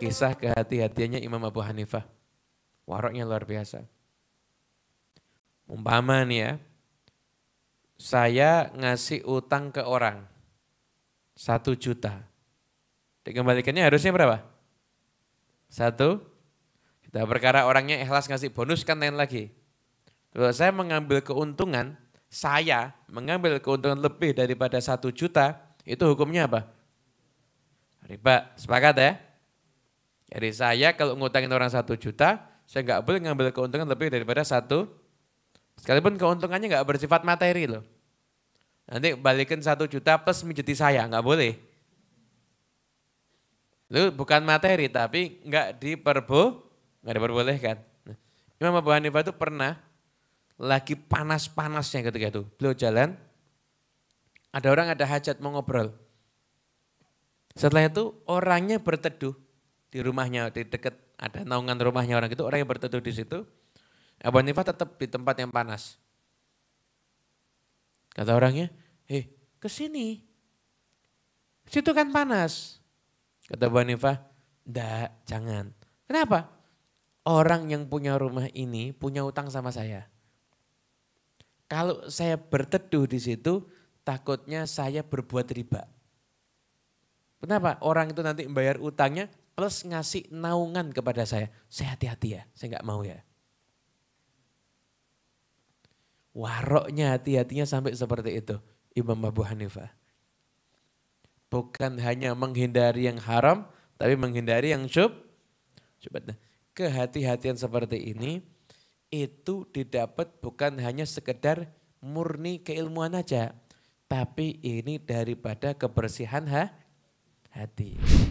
kisah kehati-hatiannya Imam Abu Hanifah. Waroknya luar biasa. Umpama nih ya, saya ngasih utang ke orang, satu juta. Dikembalikannya harusnya berapa? Satu kita Perkara orangnya ikhlas ngasih bonus kan lain lagi. Kalau saya mengambil keuntungan, saya mengambil keuntungan lebih daripada satu juta, itu hukumnya apa? Riba, sepakat ya? Jadi saya kalau ngutangin orang satu juta, saya nggak boleh ngambil keuntungan lebih daripada satu. Sekalipun keuntungannya nggak bersifat materi loh. Nanti balikin satu juta plus menjadi saya, nggak boleh. Lu bukan materi tapi nggak diperbo, nggak diperbolehkan. Imam Abu Hanifah itu pernah lagi panas-panasnya ketika itu. Beliau jalan, ada orang ada hajat mau ngobrol. Setelah itu orangnya berteduh, di rumahnya di dekat ada naungan rumahnya orang itu orang yang berteduh di situ Abu Hanifah tetap di tempat yang panas kata orangnya hei eh, ke sini situ kan panas kata Abu Hanifah ndak jangan kenapa orang yang punya rumah ini punya utang sama saya kalau saya berteduh di situ takutnya saya berbuat riba Kenapa? Orang itu nanti membayar utangnya plus ngasih naungan kepada saya. Saya hati-hati ya, saya nggak mau ya. Waroknya hati-hatinya sampai seperti itu Imam Abu Hanifah. Bukan hanya menghindari yang haram, tapi menghindari yang syub. Coba nah, kehati-hatian seperti ini itu didapat bukan hanya sekedar murni keilmuan aja, tapi ini daripada kebersihan ha? hati.